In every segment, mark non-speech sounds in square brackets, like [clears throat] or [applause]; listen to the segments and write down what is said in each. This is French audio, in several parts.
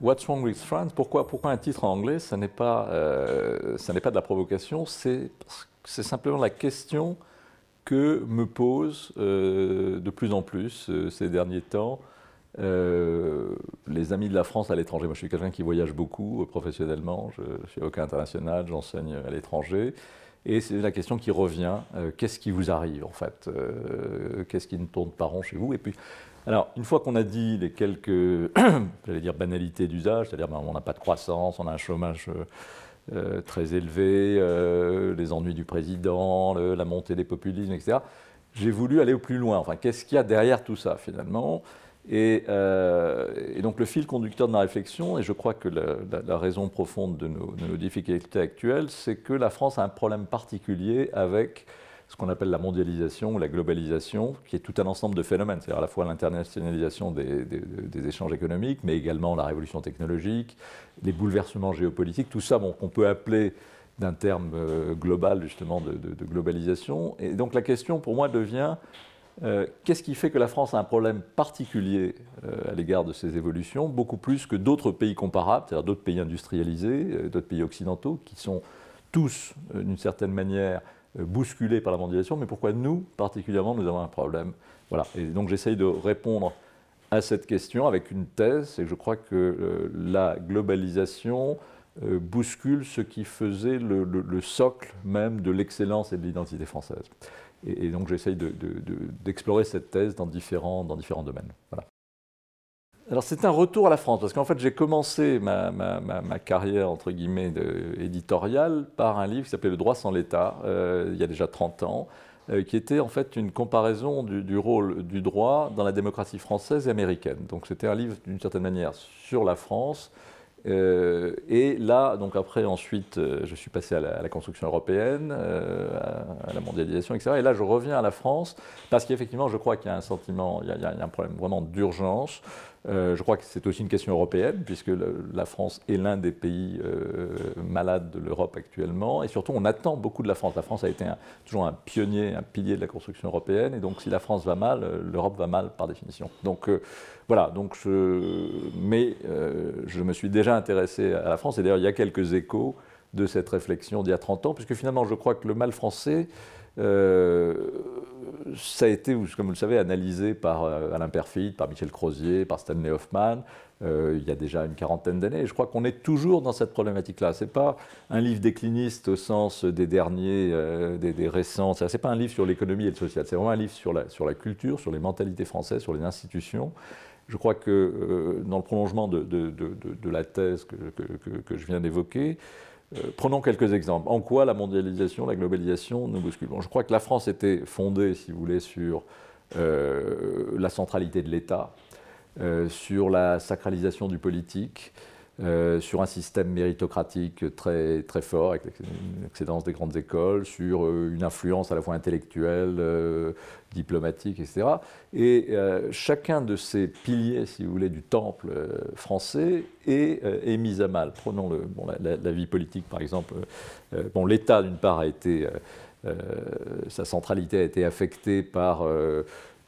What's Wrong with France pourquoi, pourquoi un titre en anglais Ce n'est pas, euh, pas de la provocation, c'est simplement la question que me posent euh, de plus en plus euh, ces derniers temps les amis de la France à l'étranger. Moi, je suis quelqu'un qui voyage beaucoup professionnellement, je, je suis avocat international, j'enseigne à l'étranger. Et c'est la question qui revient, euh, qu'est-ce qui vous arrive en fait euh, Qu'est-ce qui ne tourne pas rond chez vous Et puis, alors, une fois qu'on a dit les quelques, [clears throat] dire, banalités d'usage, c'est-à-dire ben, on n'a pas de croissance, on a un chômage euh, très élevé, les ennuis du président, la montée des populismes, etc., j'ai voulu aller au plus loin. qu'est-ce qu'il y a derrière tout ça finalement euh, et, donc le fil conducteur de ma réflexion, et je crois que la, raison profonde de nos, difficultés actuelles, c'est que la France a un problème particulier avec ce qu'on appelle la mondialisation ou la globalisation, qui est tout un ensemble de phénomènes, c'est-à-dire à la fois l'internationalisation des, échanges économiques, mais également la révolution technologique, les bouleversements géopolitiques, tout ça qu'on peut appeler d'un terme euh, global justement de globalisation. Et donc la question pour moi devient euh, qu'est-ce qui fait que la France a un problème particulier euh, à l'égard de ces évolutions, beaucoup plus que d'autres pays comparables, c'est-à-dire d'autres pays industrialisés, euh, d'autres pays occidentaux, qui sont tous, d'une certaine manière, bousculés par la mondialisation, mais pourquoi nous, particulièrement, nous avons un problème Voilà, et donc j'essaye de répondre à cette question avec une thèse, et je crois que la globalisation euh, bouscule ce qui faisait le, socle même de l'excellence et de l'identité française. Et, donc j'essaye d'explorer cette thèse dans différents, domaines. Voilà. Alors c'est un retour à la France, parce qu'en fait j'ai commencé ma, carrière, entre guillemets, éditoriale par un livre qui s'appelait Le droit sans l'État, euh, il y a déjà 30 ans, euh, qui était en fait une comparaison du, rôle du droit dans la démocratie française et américaine. Donc c'était un livre d'une certaine manière sur la France, euh, et là, donc après, ensuite, euh, je suis passé à la, construction européenne, euh, à, la mondialisation, etc. Et là, je reviens à la France parce qu'effectivement, je crois qu'il y a un sentiment, il y a, un problème vraiment d'urgence. je crois que c'est aussi une question européenne, puisque la France est l'un des pays malades de l'Europe actuellement. Et surtout, on attend beaucoup de la France. La France a été toujours un pionnier, un pilier de la construction européenne. Et donc, si la France va mal, l'Europe va mal par définition. Donc, voilà. Donc je... Mais je me suis déjà intéressé à la France. Et d'ailleurs, il y a quelques échos de cette réflexion d'il y a 30 ans, puisque finalement, je crois que le mal français, euh, ça a été, comme vous le savez, analysé par euh, Alain Perfit, par Michel Crozier, par Stanley Hoffman, euh, il y a déjà une quarantaine d'années. Et je crois qu'on est toujours dans cette problématique-là. Ce n'est pas un livre décliniste au sens des derniers, des, récents. Ce n'est pas un livre sur l'économie et le social. C'est vraiment un livre sur la, sur la culture, sur les mentalités françaises, sur les institutions. Je crois que euh, dans le prolongement de, la thèse que, je viens d'évoquer, euh, prenons quelques exemples. En quoi la mondialisation, la globalisation nous bouscule Je crois que la France était fondée, si vous voulez, sur euh, la centralité de l'État, sur la sacralisation du politique, euh, sur un système méritocratique très, très fort, avec l'excellence des grandes écoles, sur euh, une influence à la fois intellectuelle, euh, diplomatique, etc. Et chacun de ces piliers, si vous voulez, du temple français est, mis à mal. Prenons le, bon, la, vie politique, par exemple. bon, L'État, d'une part, a été... sa centralité a été affectée par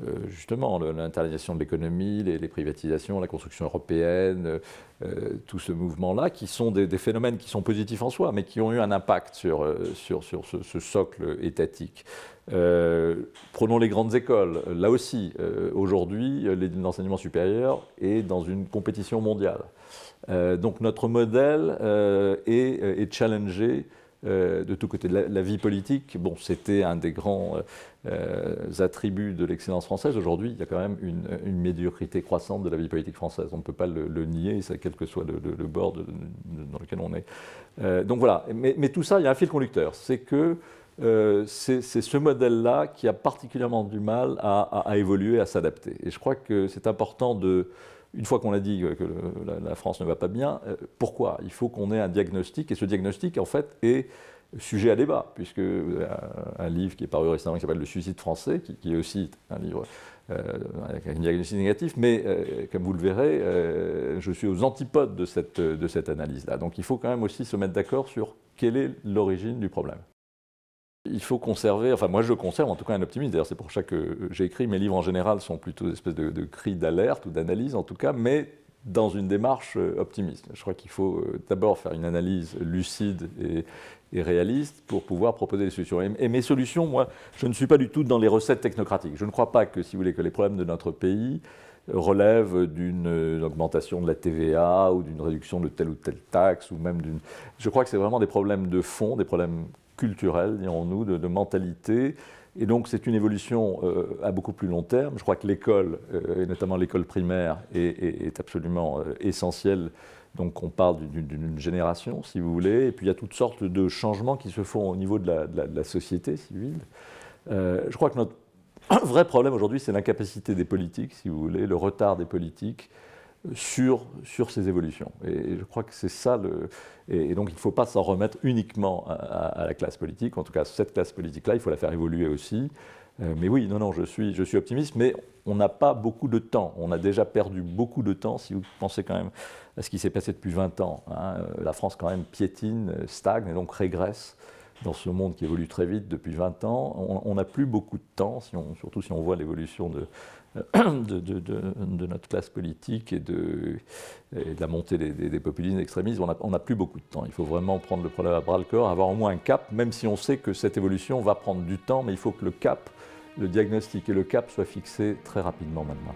euh, justement l'internalisation de l'économie, les, privatisations, la construction européenne, euh, euh, tout ce mouvement-là, qui sont des, phénomènes qui sont positifs en soi, mais qui ont eu un impact sur, ce, socle étatique. prenons les grandes écoles. Là aussi, aujourd'hui, l'enseignement supérieur est dans une compétition mondiale. donc notre modèle est, est challengé euh, de tous côtés. La, vie politique, bon, c'était un des grands euh, attributs de l'excellence française. Aujourd'hui, il y a quand même une, médiocrité croissante de la vie politique française. On ne peut pas le, nier, quel que soit le, bord dans lequel on est. Euh, donc voilà. Mais, tout ça, il y a un fil conducteur. C'est que c'est ce modèle-là qui a particulièrement du mal à évoluer, à s'adapter. Et je crois que c'est important de, une fois qu'on a dit que la, France ne va pas bien, euh, pourquoi Il faut qu'on ait un diagnostic, et ce diagnostic, en fait, est sujet à débat, puisque euh, un, livre qui est paru récemment qui s'appelle Le suicide français, qui, est aussi un livre euh, avec un diagnostic négatif, mais comme vous le verrez, je suis aux antipodes de cette, de cette analyse-là. Donc il faut quand même aussi se mettre d'accord sur quelle est l'origine du problème. Il faut conserver, enfin moi je conserve en tout cas un optimisme, d'ailleurs c'est pour ça que j'ai écrit mes livres en général sont plutôt des espèces de, cris d'alerte ou d'analyse en tout cas, mais dans une démarche euh, optimiste. Je crois qu'il faut euh, d'abord faire une analyse lucide et, réaliste pour pouvoir proposer des solutions. et, mes solutions, moi, je ne suis pas du tout dans les recettes technocratiques. Je ne crois pas que, si vous voulez, que les problèmes de notre pays relève d'une euh, augmentation de la TVA ou d'une réduction de telle ou telle taxe ou même d'une... Je crois que c'est vraiment des problèmes de fond, des problèmes culturels, dirons-nous, de, mentalité. Et donc c'est une évolution euh, à beaucoup plus long terme. Je crois que l'école, euh, et notamment l'école primaire, est, absolument essentielle. Donc on parle d'une génération, si vous voulez. Et puis il y a toutes sortes de changements qui se font au niveau de la, de la société civile. je crois que notre un vrai problème aujourd'hui, c'est l'incapacité des politiques, si vous voulez, le retard des politiques sur, ces évolutions. Et je crois que c'est ça le. Et, donc il ne faut pas s'en remettre uniquement à, la classe politique, en tout cas cette classe politique-là, il faut la faire évoluer aussi. Euh, mais oui, non, non, je suis, optimiste, mais on n'a pas beaucoup de temps. On a déjà perdu beaucoup de temps, si vous pensez quand même à ce qui s'est passé depuis 20 ans. Hein. La France, quand même, piétine, stagne et donc régresse dans ce monde qui évolue très vite depuis 20 ans, on n'a plus beaucoup de temps, surtout si on voit l'évolution de, euh, notre classe politique et de, la montée des, des, des populismes extrémistes. On n'a plus beaucoup de temps. Il faut vraiment prendre le problème à bras le corps, avoir au moins un cap, même si on sait que cette évolution va prendre du temps, mais il faut que le cap, le diagnostic et le cap soient fixés très rapidement maintenant.